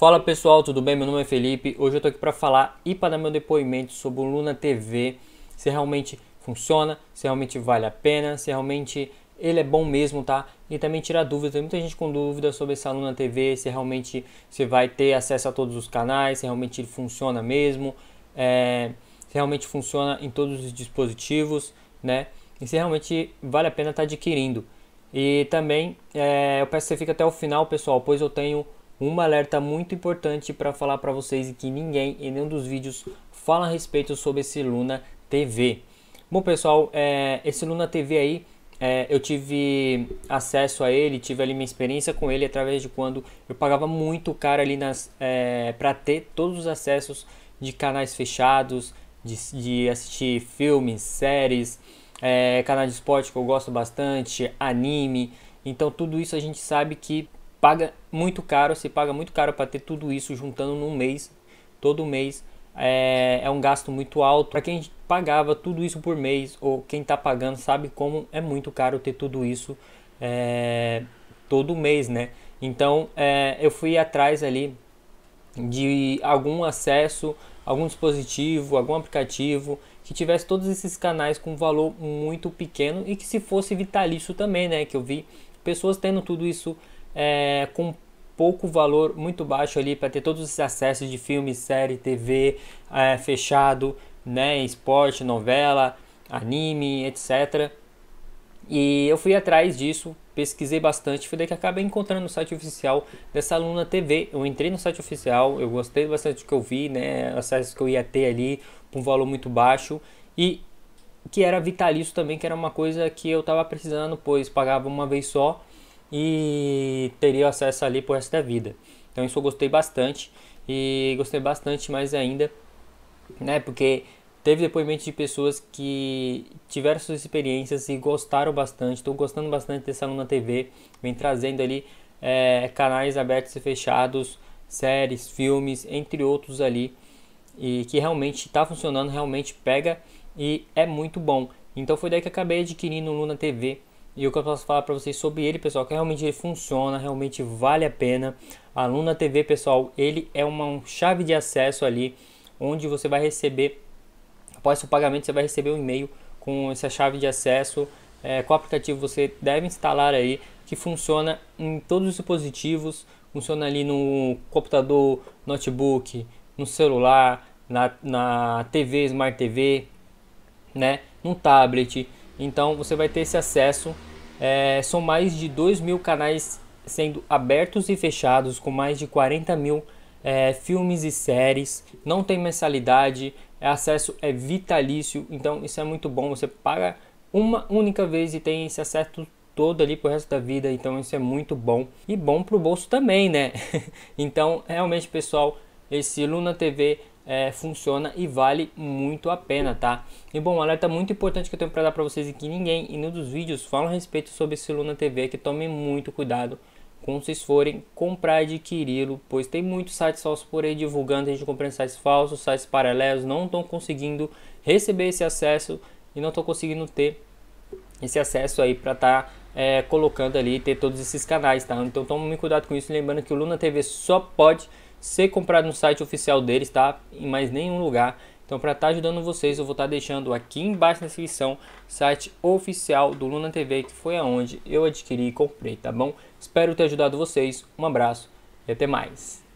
Fala pessoal, tudo bem? Meu nome é Felipe. Hoje eu tô aqui para falar e para dar meu depoimento sobre o Luna TV, se realmente funciona, se realmente vale a pena, se realmente ele é bom mesmo, tá? E também tirar dúvidas, tem muita gente com dúvida sobre essa Luna TV, se realmente você vai ter acesso a todos os canais, se realmente ele funciona mesmo, é, se realmente funciona em todos os dispositivos, né? E se realmente vale a pena estar tá adquirindo. E também é, eu peço que você fique até o final, pessoal, pois eu tenho uma alerta muito importante para falar para vocês e que ninguém em nenhum dos vídeos fala a respeito sobre esse Luna TV. Bom pessoal, é, esse Luna TV aí é, eu tive acesso a ele, tive ali minha experiência com ele através de quando eu pagava muito caro ali nas é, para ter todos os acessos de canais fechados, de, de assistir filmes, séries, é, canal de esporte que eu gosto bastante, anime. Então tudo isso a gente sabe que paga muito caro, se paga muito caro para ter tudo isso juntando num mês, todo mês. É, é um gasto muito alto. Para quem pagava tudo isso por mês, ou quem está pagando, sabe como é muito caro ter tudo isso é, todo mês, né? Então é, eu fui atrás ali de algum acesso, algum dispositivo, algum aplicativo que tivesse todos esses canais com valor muito pequeno e que se fosse vitalício também, né? Que eu vi pessoas tendo tudo isso é, com pouco valor, muito baixo ali para ter todos esses acessos de filme, série, TV, é, fechado, né, esporte, novela, anime, etc. E eu fui atrás disso, pesquisei bastante, foi daí que acabei encontrando no site oficial dessa aluna TV. Eu entrei no site oficial, eu gostei bastante do que eu vi, né, acessos que eu ia ter ali, com um valor muito baixo e que era vitalício também, que era uma coisa que eu estava precisando, pois pagava uma vez só e teria acesso ali por resto da vida. Então isso eu gostei bastante e gostei bastante mais ainda, né? Porque teve depoimentos de pessoas que tiveram suas experiências e gostaram bastante. Estou gostando bastante desse aluno na TV, vem trazendo ali é, canais abertos e fechados, séries, filmes, entre outros ali, e que realmente está funcionando, realmente pega e é muito bom. Então foi daí que acabei adquirindo o Luna TV e o que eu posso falar para vocês sobre ele, pessoal, que realmente ele funciona, realmente vale a pena. A Luna TV, pessoal, ele é uma um chave de acesso ali, onde você vai receber, após o pagamento, você vai receber um e-mail com essa chave de acesso, é, qual aplicativo você deve instalar aí, que funciona em todos os dispositivos, funciona ali no computador, notebook, no celular, na, na TV, Smart TV, né, no tablet. Então você vai ter esse acesso é, são mais de 2 mil canais sendo abertos e fechados, com mais de 40 mil é, filmes e séries. Não tem mensalidade, é acesso é vitalício, então isso é muito bom. Você paga uma única vez e tem esse acesso todo ali pro resto da vida, então isso é muito bom e bom pro bolso também, né? então, realmente, pessoal, esse Luna TV é, funciona e vale muito a pena, tá? E bom, um alerta muito importante que eu tenho para dar para vocês aqui, ninguém e nenhum dos vídeos fala a respeito sobre esse Luna TV, que tome muito cuidado quando vocês forem comprar adquiri-lo, pois tem muitos sites falsos por aí divulgando, a gente comprando sites falsos, sites paralelos, não estão conseguindo receber esse acesso e não estão conseguindo ter esse acesso aí para estar tá, é, colocando ali, ter todos esses canais, tá? Então tome cuidado com isso, lembrando que o Luna TV só pode ser comprado no site oficial deles, tá? Em mais nenhum lugar. Então, para estar tá ajudando vocês, eu vou estar tá deixando aqui embaixo na descrição site oficial do Luna TV, que foi aonde eu adquiri e comprei, tá bom? Espero ter ajudado vocês. Um abraço e até mais.